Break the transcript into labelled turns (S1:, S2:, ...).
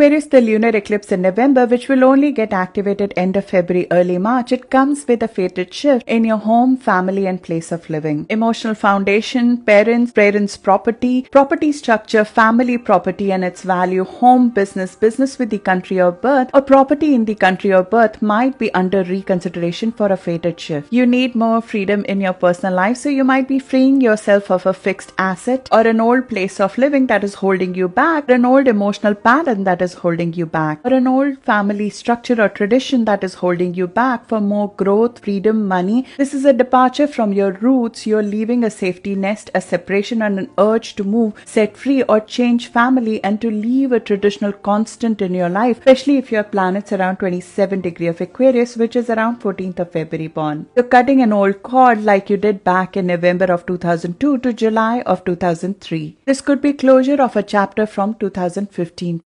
S1: Aquarius, the lunar eclipse in November, which will only get activated end of February, early March, it comes with a fated shift in your home, family, and place of living. Emotional foundation, parents, parents' property, property structure, family property and its value, home, business, business with the country of birth, or property in the country of birth might be under reconsideration for a fated shift. You need more freedom in your personal life, so you might be freeing yourself of a fixed asset or an old place of living that is holding you back, an old emotional pattern that is is holding you back, or an old family structure or tradition that is holding you back for more growth, freedom, money. This is a departure from your roots. You're leaving a safety nest, a separation, and an urge to move, set free, or change family and to leave a traditional constant in your life, especially if your planet's around 27 degree of Aquarius, which is around 14th of February born. You're cutting an old cord like you did back in November of 2002 to July of 2003. This could be closure of a chapter from 2015.